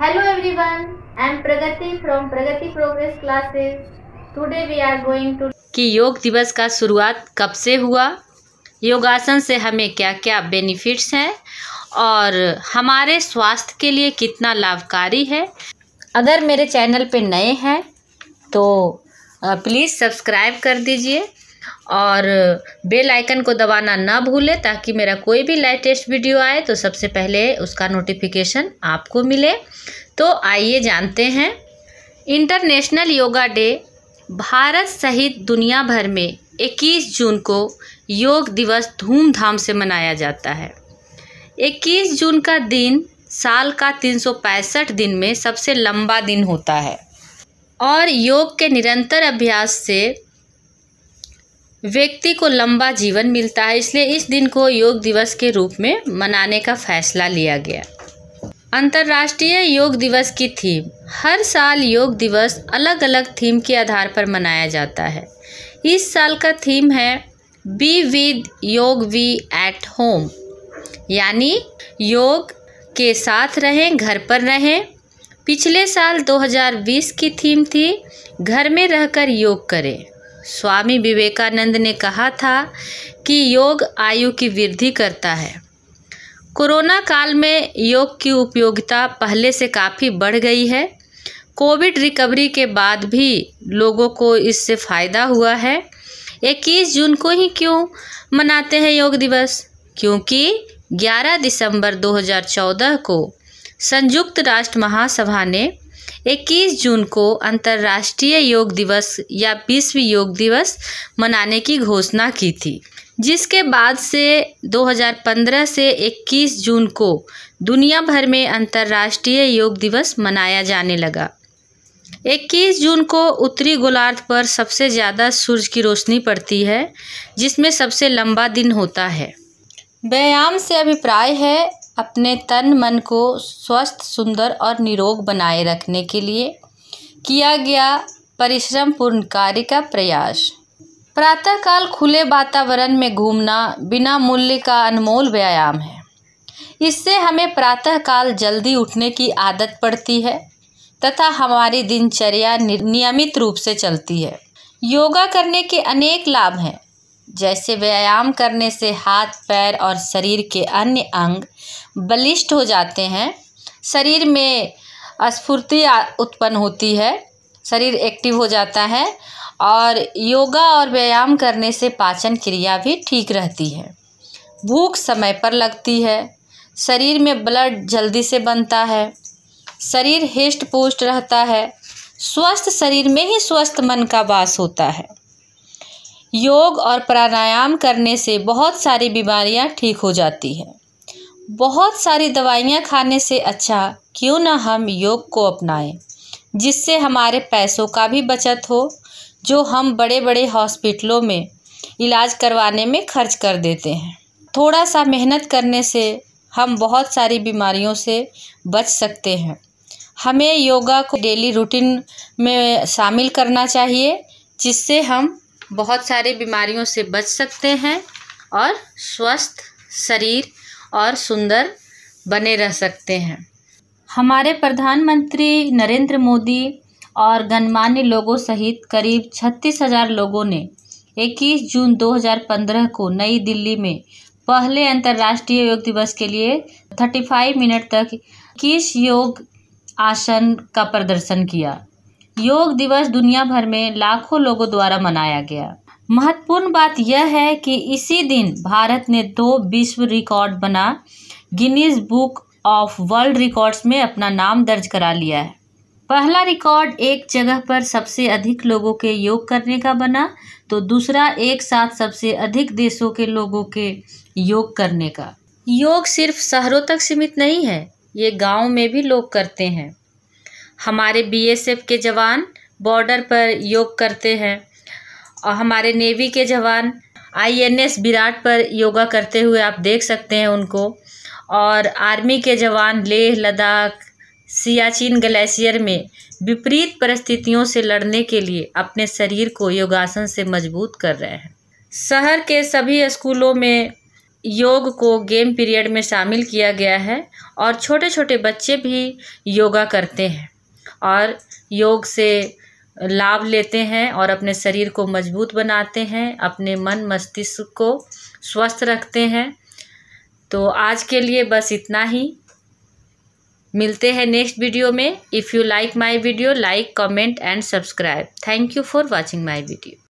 Hello everyone, I am Pragati from Pragati Progress Classes. Today we are going to कि योग दिवस का शुरुआत कब से हुआ योगासन से हमें क्या क्या बेनिफिट्स हैं और हमारे स्वास्थ्य के लिए कितना लाभकारी है अगर मेरे चैनल पे नए हैं तो प्लीज़ सब्सक्राइब कर दीजिए और बेल आइकन को दबाना ना भूलें ताकि मेरा कोई भी लेटेस्ट वीडियो आए तो सबसे पहले उसका नोटिफिकेशन आपको मिले तो आइए जानते हैं इंटरनेशनल योगा डे भारत सहित दुनिया भर में 21 जून को योग दिवस धूमधाम से मनाया जाता है 21 जून का दिन साल का तीन दिन में सबसे लंबा दिन होता है और योग के निरंतर अभ्यास से व्यक्ति को लंबा जीवन मिलता है इसलिए इस दिन को योग दिवस के रूप में मनाने का फैसला लिया गया अंतर्राष्ट्रीय योग दिवस की थीम हर साल योग दिवस अलग अलग थीम के आधार पर मनाया जाता है इस साल का थीम है be with yoga we at home यानी योग के साथ रहें घर पर रहें पिछले साल 2020 की थीम थी घर में रहकर योग करें स्वामी विवेकानंद ने कहा था कि योग आयु की वृद्धि करता है कोरोना काल में योग की उपयोगिता पहले से काफ़ी बढ़ गई है कोविड रिकवरी के बाद भी लोगों को इससे फ़ायदा हुआ है 21 जून को ही क्यों मनाते हैं योग दिवस क्योंकि 11 दिसंबर 2014 को संयुक्त राष्ट्र महासभा ने इक्कीस जून को अंतर्राष्ट्रीय योग दिवस या विश्व योग दिवस मनाने की घोषणा की थी जिसके बाद से 2015 से 21 जून को दुनिया भर में अंतर्राष्ट्रीय योग दिवस मनाया जाने लगा 21 जून को उत्तरी गोलार्ध पर सबसे ज़्यादा सूर्य की रोशनी पड़ती है जिसमें सबसे लंबा दिन होता है व्यायाम से अभिप्राय है अपने तन मन को स्वस्थ सुंदर और निरोग बनाए रखने के लिए किया गया परिश्रम पूर्ण कार्य का प्रयास प्रातःकाल खुले वातावरण में घूमना बिना मूल्य का अनमोल व्यायाम है इससे हमें प्रातःकाल जल्दी उठने की आदत पड़ती है तथा हमारी दिनचर्या नियमित रूप से चलती है योगा करने के अनेक लाभ हैं जैसे व्यायाम करने से हाथ पैर और शरीर के अन्य अंग बलिष्ठ हो जाते हैं शरीर में स्फूर्ति उत्पन्न होती है शरीर एक्टिव हो जाता है और योगा और व्यायाम करने से पाचन क्रिया भी ठीक रहती है भूख समय पर लगती है शरीर में ब्लड जल्दी से बनता है शरीर हिष्ट पुष्ट रहता है स्वस्थ शरीर में ही स्वस्थ मन का वास होता है योग और प्राणायाम करने से बहुत सारी बीमारियां ठीक हो जाती हैं बहुत सारी दवाइयां खाने से अच्छा क्यों ना हम योग को अपनाएं जिससे हमारे पैसों का भी बचत हो जो हम बड़े बड़े हॉस्पिटलों में इलाज करवाने में खर्च कर देते हैं थोड़ा सा मेहनत करने से हम बहुत सारी बीमारियों से बच सकते हैं हमें योगा को डेली रूटीन में शामिल करना चाहिए जिससे हम बहुत सारे बीमारियों से बच सकते हैं और स्वस्थ शरीर और सुंदर बने रह सकते हैं हमारे प्रधानमंत्री नरेंद्र मोदी और गणमान्य लोगों सहित करीब छत्तीस हज़ार लोगों ने 21 जून 2015 को नई दिल्ली में पहले अंतर्राष्ट्रीय योग दिवस के लिए 35 मिनट तक किस योग आसन का प्रदर्शन किया योग दिवस दुनिया भर में लाखों लोगों द्वारा मनाया गया महत्वपूर्ण बात यह है कि इसी दिन भारत ने दो विश्व रिकॉर्ड बना Guinness book of world records में अपना नाम दर्ज करा लिया है पहला रिकॉर्ड एक जगह पर सबसे अधिक लोगों के योग करने का बना तो दूसरा एक साथ सबसे अधिक देशों के लोगों के योग करने का योग सिर्फ शहरों तक सीमित नहीं है ये गांव में भी लोग करते हैं हमारे बीएसएफ के जवान बॉर्डर पर योग करते हैं और हमारे नेवी के जवान आईएनएस विराट पर योगा करते हुए आप देख सकते हैं उनको और आर्मी के जवान लेह लद्दाख सियाचिन ग्लेशियर में विपरीत परिस्थितियों से लड़ने के लिए अपने शरीर को योगासन से मजबूत कर रहे हैं शहर के सभी स्कूलों में योग को गेम पीरियड में शामिल किया गया है और छोटे छोटे बच्चे भी योगा करते हैं और योग से लाभ लेते हैं और अपने शरीर को मजबूत बनाते हैं अपने मन मस्तिष्क को स्वस्थ रखते हैं तो आज के लिए बस इतना ही मिलते हैं नेक्स्ट वीडियो में if you like my video like comment and subscribe thank you for watching my video